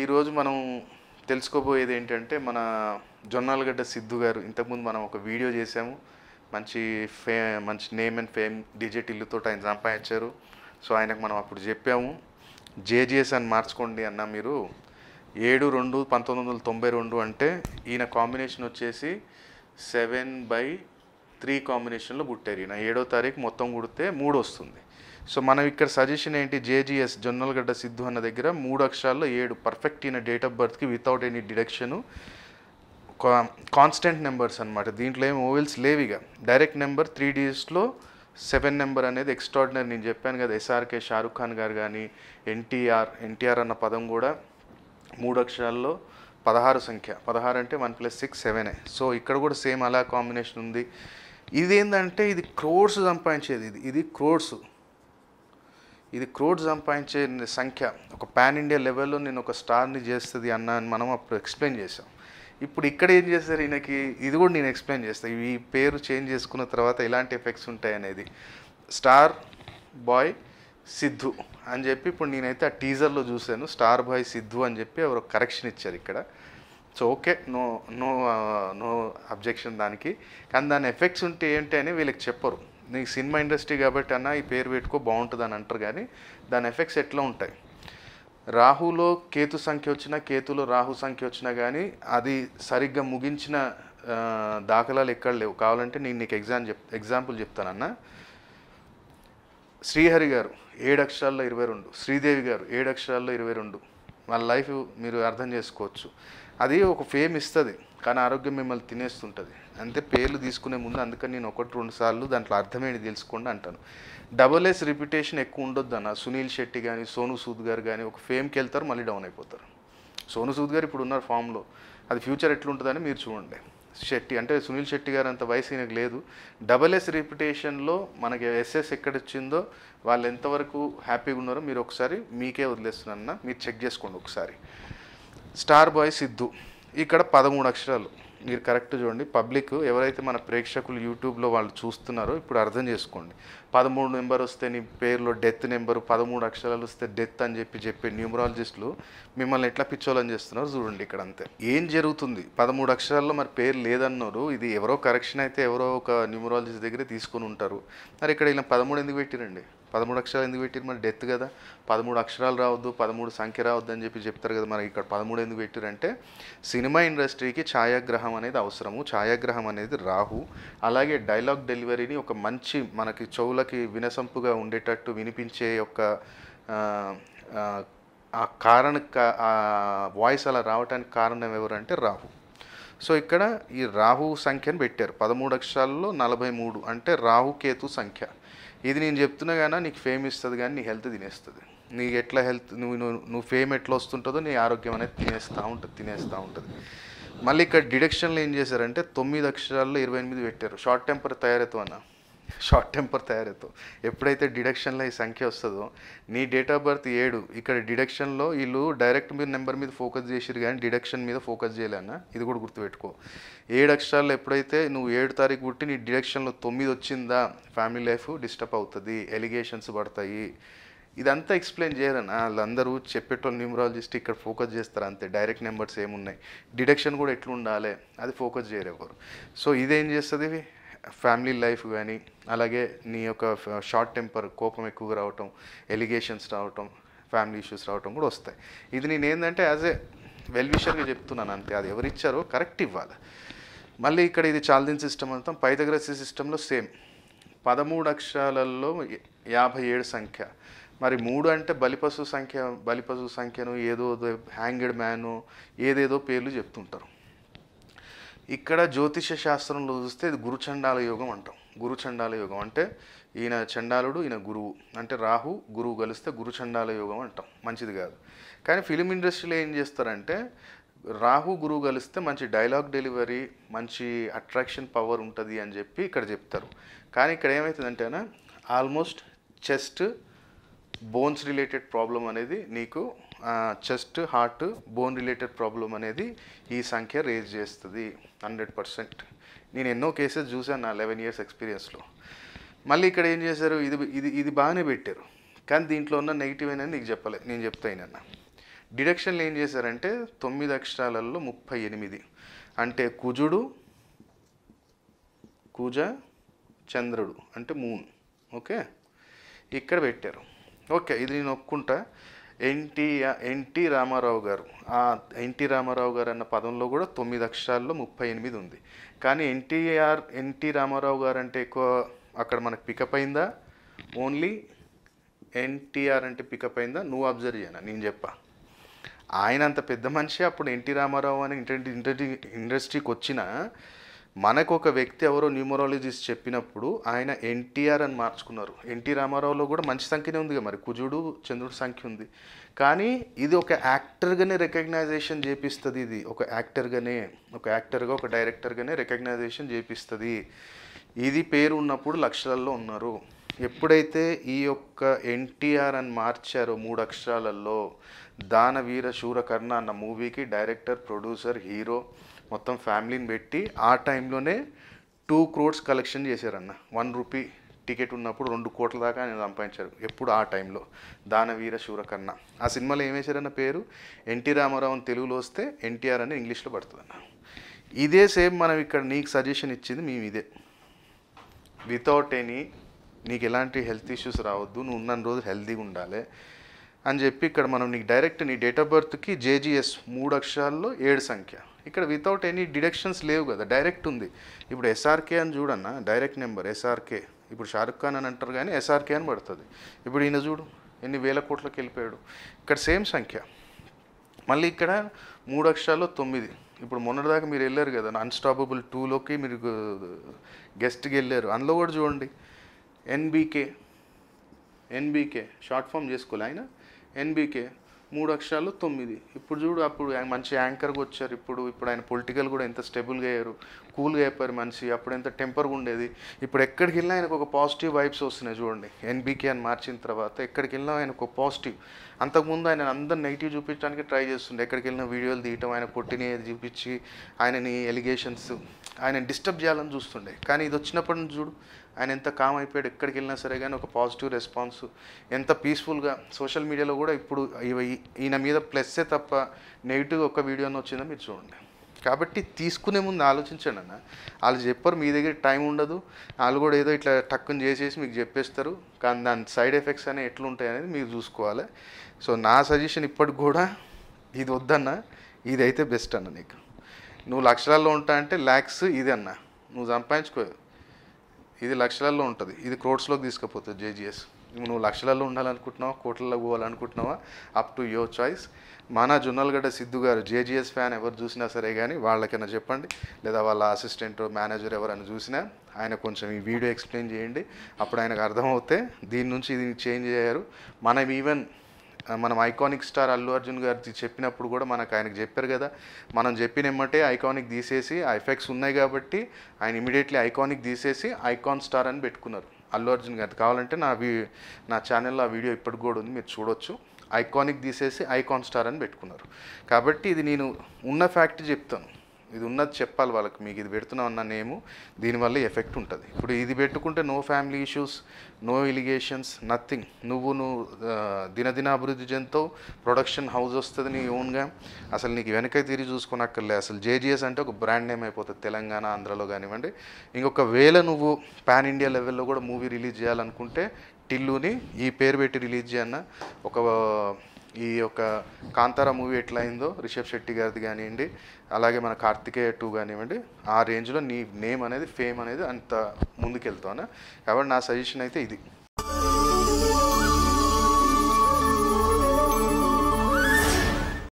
ఈరోజు మనం తెలుసుకోబోయేది ఏంటంటే మన జొన్నాలగడ్డ సిద్ధు గారు ఇంతకుముందు మనం ఒక వీడియో చేసాము మంచి ఫే మంచి నేమ్ అండ్ ఫేమ్ డిజెట్ ఇల్లుతో ఆయన సంపాదించారు సో ఆయనకు మనం అప్పుడు చెప్పాము జేజిఎస్ అని మార్చుకోండి అన్న మీరు ఏడు రెండు పంతొమ్మిది వందల తొంభై రెండు అంటే ఈయన కాంబినేషన్ వచ్చేసి సెవెన్ బై త్రీ కాంబినేషన్లో పుట్టారు ఈయన ఏడో తారీఖు మొత్తం కుడితే మూడు వస్తుంది సో మనం ఇక్కడ సజెషన్ ఏంటి జేజీఎస్ జొన్నలగడ్డ సిద్ధు అన్న దగ్గర మూడు అక్షరాల్లో ఏడు పర్ఫెక్ట్ అయిన డేట్ ఆఫ్ బర్త్కి without any deduction constant numbers అనమాట దీంట్లో ఏం ఓవెల్స్ లేవిగా డైరెక్ట్ నెంబర్ త్రీ డేస్లో సెవెన్ నెంబర్ అనేది ఎక్స్ట్రాడినరీ నేను చెప్పాను కదా ఎస్ఆర్కే షారుఖ్ ఖాన్ గారు కానీ ఎన్టీఆర్ ఎన్టీఆర్ అన్న పదం కూడా మూడు అక్షరాల్లో పదహారు సంఖ్య పదహారు అంటే వన్ ప్లస్ సిక్స్ సెవెనే సో ఇక్కడ కూడా సేమ్ అలా కాంబినేషన్ ఉంది ఇదేంటంటే ఇది క్రోర్స్ సంపాదించేది ఇది ఇది క్రోర్స్ ఇది క్రోడ్ సంపాదించే సంఖ్య ఒక పాన్ ఇండియా లెవెల్లో నేను ఒక స్టార్ని చేస్తుంది అన్న అని మనం అప్పుడు ఎక్స్ప్లెయిన్ చేసాం ఇప్పుడు ఇక్కడ ఏం చేస్తారు ఈయనకి ఇది కూడా నేను ఎక్స్ప్లెయిన్ చేస్తాను ఈ పేరు చేంజ్ చేసుకున్న తర్వాత ఎలాంటి ఎఫెక్ట్స్ ఉంటాయి అనేది స్టార్ బాయ్ సిద్ధు అని చెప్పి ఇప్పుడు నేనైతే ఆ టీజర్లో చూశాను స్టార్ బాయ్ సిద్ధు అని చెప్పి ఎవరు కరెక్షన్ ఇచ్చారు ఇక్కడ so okay no no no objection దానికి కానీ దాని ఎఫెక్ట్స్ ఉంటే ఏంటి అని వీళ్ళకి చెప్పరు నీ సినిమా ఇండస్ట్రీ కాబట్టి అన్న ఈ పేరు పెట్టుకో బాగుంటుంది అని అంటారు కానీ దాని ఎఫెక్ట్స్ ఎట్లా ఉంటాయి రాహులో కేతు సంఖ్య వచ్చినా కేతులో రాహు సంఖ్య వచ్చినా కానీ అది సరిగ్గా ముగించిన దాఖలాలు ఎక్కడ లేవు కావాలంటే నేను నీకు ఎగ్జామ్ చెప్ ఎగ్జాంపుల్ చెప్తానన్న శ్రీహరి గారు ఏడు అక్షరాల్లో ఇరవై రెండు శ్రీదేవి గారు ఏడు అక్షరాల్లో ఇరవై రెండు వాళ్ళ లైఫ్ మీరు అర్థం చేసుకోవచ్చు అది ఒక ఫేమ్ ఇస్తుంది కానీ ఆరోగ్యం మిమ్మల్ని తినేస్తుంటుంది అంతే పేర్లు తీసుకునే ముందు అందుకని నేను ఒకటి రెండు సార్లు దాంట్లో అర్థమేంటి తెలుసుకోండి అంటాను డబుల్ ఎస్ రిపిటేషన్ ఎక్కువ ఉండొద్దు అన్న సునీల్ శెట్టి కానీ సోను సూద్ గారు కానీ ఒక ఫేమ్కి వెళ్తారు మళ్ళీ డౌన్ అయిపోతారు సోను సూద్ గారు ఇప్పుడు ఉన్నారు ఫామ్లో అది ఫ్యూచర్ ఎట్లుంటుందని మీరు చూడండి శెట్టి అంటే సునీల్ శెట్టి గారు అంత వయసు ఈయనకు లేదు డబల్ ఎస్ రిపిటేషన్లో మనకి ఎస్ఎస్ ఎక్కడ వచ్చిందో వాళ్ళు ఎంతవరకు హ్యాపీగా ఉన్నారో మీరు ఒకసారి మీకే వదిలేస్తున్నారన్న మీరు చెక్ చేసుకోండి ఒకసారి స్టార్ బాయ్ సిద్ధు ఇక్కడ పదమూడు అక్షరాలు మీరు కరెక్ట్ చూడండి పబ్లిక్ ఎవరైతే మన ప్రేక్షకులు యూట్యూబ్లో వాళ్ళు చూస్తున్నారో ఇప్పుడు అర్థం చేసుకోండి పదమూడు నెంబర్ వస్తే నీ పేరులో డెత్ నెంబరు పదమూడు అక్షరాలు వస్తే డెత్ అని చెప్పి చెప్పే న్యూమరాలజిస్టులు మిమ్మల్ని ఎట్లా పిచ్చోలని చేస్తున్నారు చూడండి ఇక్కడ అంతే ఏం జరుగుతుంది పదమూడు అక్షరాల్లో మరి పేరు లేదన్నారు ఇది ఎవరో కరెక్షన్ అయితే ఎవరో ఒక న్యూమరాలజిస్ట్ దగ్గరే తీసుకొని ఉంటారు మరి ఇక్కడ ఇలా పదమూడు ఎందుకు పెట్టిరండి పదమూడు అక్షరాలు ఎందుకు పెట్టిరు మరి డెత్ కదా పదమూడు అక్షరాలు రావద్దు పదమూడు సంఖ్య రావద్దు అని చెప్పి చెప్తారు కదా మరి ఇక్కడ పదమూడు ఎందుకు పెట్టిరంటే సినిమా ఇండస్ట్రీకి ఛాయాగ్రహం అనేది అవసరము ఛాయాగ్రహం అనేది రాహు అలాగే డైలాగ్ డెలివరీని ఒక మంచి మనకి చెవుల శ్రోతలకి వినసంపుగా ఉండేటట్టు వినిపించే యొక్క ఆ కారణ వాయిస్ అలా రావడానికి కారణం ఎవరంటే రాహు సో ఇక్కడ ఈ రాహు సంఖ్యను పెట్టారు పదమూడు అక్షరాల్లో నలభై మూడు అంటే రాహు కేతు సంఖ్య ఇది నేను చెప్తున్నా కానీ నీకు ఫేమ్ ఇస్తుంది కానీ నీ హెల్త్ తినేస్తుంది నీకు ఎట్లా హెల్త్ నువ్వు నువ్వు ఫేమ్ ఎట్లా వస్తుంటుందో నీ ఆరోగ్యం అనేది తినేస్తూ ఉంటుంది తినేస్తూ ఉంటుంది మళ్ళీ ఇక్కడ డిడక్షన్లో ఏం చేశారంటే తొమ్మిది అక్షరాల్లో ఇరవై ఎనిమిది పెట్టారు షార్ట్ టెంపర్ తయారవుతావు అన్న షార్ట్ టెంపర్ తయారవుతావు ఎప్పుడైతే డిడక్షన్లో ఈ సంఖ్య వస్తుందో నీ డేట్ ఆఫ్ బర్త్ ఏడు ఇక్కడ డిడక్షన్లో వీళ్ళు డైరెక్ట్ మీరు నెంబర్ మీద ఫోకస్ చేసిరు కానీ డిడక్షన్ మీద ఫోకస్ చేయలేనా ఇది కూడా గుర్తుపెట్టుకో ఏడు అక్షరాల్లో ఎప్పుడైతే నువ్వు ఏడు తారీఖు పుట్టి నీ డిడక్షన్లో తొమ్మిది వచ్చిందా ఫ్యామిలీ లైఫ్ డిస్టర్బ్ అవుతుంది ఎలిగేషన్స్ పడతాయి ఇదంతా ఎక్స్ప్లెయిన్ చేయరని వాళ్ళందరూ చెప్పేటోళ్ళు న్యూమరాలజిస్ట్ ఇక్కడ ఫోకస్ చేస్తారు అంతే డైరెక్ట్ నెంబర్స్ ఏమున్నాయి డిడక్షన్ కూడా ఎట్లుండాలి అది ఫోకస్ చేయరు ఎవరు సో ఇదేం చేస్తుంది ఫ్యామిలీ లైఫ్ కానీ అలాగే నీ యొక్క షార్ట్ టెంపర్ కోపం ఎక్కువగా రావటం ఎలిగేషన్స్ రావటం ఫ్యామిలీ ఇష్యూస్ రావటం కూడా వస్తాయి ఇది నేను ఏంటంటే యాజ్ ఏ వెల్విషర్గా చెప్తున్నాను అంతే అది ఎవరిచ్చారో కరెక్ట్ ఇవ్వాలి మళ్ళీ ఇక్కడ ఇది చాల్దిన్ సిస్టమ్ అంతా పైదగ్రసి సిస్టంలో సేమ్ పదమూడు అక్షరాలలో యాభై ఏడు సంఖ్య మరి మూడు అంటే బలిపశు సంఖ్య బలిపశు సంఖ్యను ఏదో హ్యాంగిడ్ మ్యాను ఏదేదో పేర్లు చెప్తుంటారు ఇక్కడ జ్యోతిష శాస్త్రంలో చూస్తే గురుచండాల యోగం అంటాం గురుచండాల యోగం అంటే ఈయన చండాలుడు ఈయన గురువు అంటే రాహు గురువు కలిస్తే గురుచండాల యోగం అంటాం మంచిది కాదు కానీ ఫిలిం ఇండస్ట్రీలో ఏం చేస్తారంటే రాహు గురువు కలిస్తే మంచి డైలాగ్ డెలివరీ మంచి అట్రాక్షన్ పవర్ ఉంటుంది అని చెప్పి ఇక్కడ చెప్తారు కానీ ఇక్కడ ఏమవుతుందంటేనా almost chest bones related problem అనేది నీకు chest heart bone related problem అనేది ఈ సంఖ్య రేజ్ చేస్తుంది హండ్రెడ్ పర్సెంట్ నేను ఎన్నో కేసెస్ చూశాను నా లెవెన్ ఇయర్స్ ఎక్స్పీరియన్స్లో మళ్ళీ ఇక్కడ ఏం చేశారు ఇది ఇది ఇది బాగానే పెట్టారు కానీ దీంట్లో ఉన్న నెగిటివ్ అనేది నీకు చెప్పలేదు నేను చెప్తాయినన్న డిడక్షన్లు ఏం చేశారంటే తొమ్మిది అక్షరాలలో ముప్పై ఎనిమిది అంటే కుజుడు కుజ చంద్రుడు అంటే మూన్ ఓకే ఇక్కడ పెట్టారు ఓకే ఇది నేను ఒప్పుకుంటా ఎన్టీ ఎన్టీ రామారావు గారు ఆ ఎన్టీ రామారావు గారు అన్న పదంలో కూడా తొమ్మిది అక్షరాల్లో ముప్పై ఎనిమిది ఉంది కానీ ఎన్టీఆర్ ఎన్టీ రామారావు గారు అంటే ఎక్కువ అక్కడ మనకు పికప్ అయిందా ఓన్లీ ఎన్టీఆర్ అంటే పికప్ అయిందా నువ్వు అబ్జర్వ్ చేయనా నేను చెప్ప ఆయన అంత పెద్ద మనిషి అప్పుడు ఎన్టీ రామారావు అని ఇంటర్ ఇండస్ట్రీకి వచ్చిన మనకు ఒక వ్యక్తి ఎవరో న్యూమరాలజిస్ట్ చెప్పినప్పుడు ఆయన ఎన్టీఆర్ అని మార్చుకున్నారు ఎన్టీ రామారావులో కూడా మంచి సంఖ్యనే ఉంది మరి కుజుడు చంద్రుడి సంఖ్య ఉంది కానీ ఇది ఒక యాక్టర్గానే రికగ్నైజేషన్ చేపిస్తుంది ఇది ఒక యాక్టర్గానే ఒక యాక్టర్గా ఒక డైరెక్టర్గానే రికగ్నైజేషన్ చేపిస్తుంది ఇది పేరు ఉన్నప్పుడు లక్షలల్లో ఉన్నారు ఎప్పుడైతే ఈ యొక్క ఎన్టీఆర్ అని మార్చారో మూడు అక్షరాలలో దానవీర శూరకర్ణ అన్న మూవీకి డైరెక్టర్ ప్రొడ్యూసర్ హీరో మొత్తం ఫ్యామిలీని పెట్టి ఆ టైంలోనే టూ క్రోడ్స్ కలెక్షన్ చేశారన్న వన్ రూపీ టికెట్ ఉన్నప్పుడు రెండు కోట్ల దాకా నేను సంపాదించారు ఎప్పుడు ఆ టైంలో దానవీర శూరకర్ణ ఆ సినిమాలో ఏమేశారన్న పేరు ఎన్టీ రామారావు తెలుగులో వస్తే ఎన్టీఆర్ అని ఇంగ్లీష్లో పడుతుందన్న ఇదే సేమ్ మనం ఇక్కడ నీకు సజెషన్ ఇచ్చింది మేము ఇదే వితౌట్ ఎనీ నీకు ఎలాంటి హెల్త్ ఇష్యూస్ రావద్దు నువ్వు ఉన్న రోజు హెల్తీగా ఉండాలి అని చెప్పి ఇక్కడ మనం నీకు డైరెక్ట్ నీ డేట్ ఆఫ్ బర్త్కి జేజీఎస్ మూడు అక్షరాల్లో ఏడు సంఖ్య ఇక్కడ వితౌట్ ఎనీ డిడక్షన్స్ లేవు కదా డైరెక్ట్ ఉంది ఇప్పుడు ఎస్ఆర్కే అని చూడన్న డైరెక్ట్ నెంబర్ ఎస్ఆర్కే ఇప్పుడు షారుఖ్ ఖాన్ అని అంటారు కానీ ఎస్ఆర్కే అని పడుతుంది ఇప్పుడు ఈయన చూడు ఎన్ని వేల కోట్లకి వెళ్ళిపోయాడు ఇక్కడ సేమ్ సంఖ్య మళ్ళీ ఇక్కడ మూడు అక్షరాల్లో తొమ్మిది ఇప్పుడు మొన్నటిదాకా మీరు వెళ్ళారు కదా అన్స్టాపబుల్ టూలోకి మీరు గెస్ట్కి వెళ్ళారు అందులో కూడా చూడండి ఎన్బీకే ఎన్బీకే షార్ట్ ఫామ్ చేసుకోవాలి ఆయన ఎన్బీకే మూడు అక్షరాలు తొమ్మిది ఇప్పుడు చూడు అప్పుడు మంచి యాంకర్గా వచ్చారు ఇప్పుడు ఇప్పుడు ఆయన పొలిటికల్ కూడా ఎంత స్టెబుల్గా అయ్యారు కూల్గా అయిపోయారు మనిషి అప్పుడు ఎంత టెంపర్గా ఉండేది ఇప్పుడు ఎక్కడికి వెళ్ళినా ఆయనకు ఒక పాజిటివ్ వైబ్స్ వస్తున్నాయి చూడండి ఎన్బీకే అని మార్చిన తర్వాత ఎక్కడికి వెళ్ళినా ఆయనకు ఒక పాజిటివ్ అంతకుముందు ఆయన అందరు నెగిటివ్ చూపించడానికి ట్రై చేస్తుండే ఎక్కడికి వెళ్ళినా వీడియోలు తీయటం ఆయన కొట్టిని చూపించి ఆయనని ఎలిగేషన్స్ ఆయన డిస్టర్బ్ చేయాలని చూస్తుండే కానీ ఇది వచ్చినప్పటి నుంచి చూడు ఆయన ఎంత కామ్ అయిపోయాడు ఎక్కడికి వెళ్ళినా సరే కానీ ఒక పాజిటివ్ రెస్పాన్స్ ఎంత పీస్ఫుల్గా సోషల్ మీడియాలో కూడా ఇప్పుడు ఈయన మీద ప్లస్సే తప్ప నెగిటివ్ ఒక వీడియో వచ్చిందో మీరు చూడండి కాబట్టి తీసుకునే ముందు ఆలోచించండి అన్న వాళ్ళు చెప్పారు మీ దగ్గర టైం ఉండదు వాళ్ళు కూడా ఏదో ఇట్లా టక్కుని చేసేసి మీకు చెప్పేస్తారు కానీ దాని సైడ్ ఎఫెక్ట్స్ అనేవి ఎట్లుంటాయి అనేది మీరు చూసుకోవాలి సో నా సజెషన్ ఇప్పటికి కూడా ఇది వద్దన్న ఇదైతే బెస్ట్ అన్న నీకు నువ్వు లక్షలలో ఉంటా అంటే ల్యాక్స్ ఇది అన్న నువ్వు సంపాదించుకో ఇది లక్షలలో ఉంటుంది ఇది క్రోడ్స్లోకి తీసుకుపోతుంది జేజీఎస్ నువ్వు లక్షలల్లో ఉండాలనుకుంటున్నావా కోట్లలో పోవాలనుకుంటున్నావా అప్ టు యువర్ చాయిస్ మన జొన్నలగడ్డ సిద్ధు గారు జేజీఎస్ ఫ్యాన్ ఎవరు చూసినా సరే కానీ వాళ్ళకైనా చెప్పండి లేదా వాళ్ళ అసిస్టెంట్ మేనేజర్ ఎవరైనా చూసినా ఆయన కొంచెం ఈ వీడియో ఎక్స్ప్లెయిన్ చేయండి అప్పుడు ఆయనకు అర్థమవుతే దీని నుంచి ఇది చేంజ్ అయ్యారు మనం ఈవెన్ మనం ఐకానిక్ స్టార్ అల్లు అర్జున్ గారి చెప్పినప్పుడు కూడా మనకు ఆయనకు చెప్పారు కదా మనం చెప్పిన ఏమంటే ఐకానిక్ తీసేసి ఆ ఎఫెక్ట్స్ ఉన్నాయి కాబట్టి ఆయన ఇమీడియట్లీ ఐకానిక్ తీసేసి ఐకాన్ స్టార్ అని పెట్టుకున్నారు అల్లు అర్జున్ గారి కావాలంటే నా వీ నా ఛానల్లో ఆ వీడియో ఇప్పటికి కూడా ఉంది మీరు చూడొచ్చు ఐకానిక్ తీసేసి ఐకాన్ స్టార్ అని పెట్టుకున్నారు కాబట్టి ఇది నేను ఉన్న ఫ్యాక్ట్ చెప్తాను ఇది ఉన్నది చెప్పాలి వాళ్ళకి మీకు ఇది పెడుతున్నాం అన్న నేము దీనివల్ల ఎఫెక్ట్ ఉంటుంది ఇప్పుడు ఇది పెట్టుకుంటే no family issues no allegations nothing నువ్వు నువ్వు దినదిన అభివృద్ధి చెందుతో ప్రొడక్షన్ హౌస్ వస్తుంది నీ ఓన్గా అసలు నీకు వెనక తిరిగి చూసుకున్నక్కర్లే అసలు జేజీఎస్ అంటే ఒక బ్రాండ్ నేమ్ అయిపోతుంది తెలంగాణ ఆంధ్రలో కానివ్వండి ఇంకొక వేళ నువ్వు పాన్ ఇండియా లెవెల్లో కూడా మూవీ రిలీజ్ చేయాలనుకుంటే టిల్లుని ఈ పేరు పెట్టి రిలీజ్ చేయన్న ఒక ఈ యొక్క కాంతార మూవీ ఎట్లా అయిందో రిషబ్ శెట్టి గారిది కానివ్వండి అలాగే మన కార్తికేయ టూ కానివ్వండి ఆ రేంజ్లో నీ నేమ్ అనేది ఫేమ్ అనేది అంత ముందుకెళ్తాను కాబట్టి నా సజెషన్ అయితే ఇది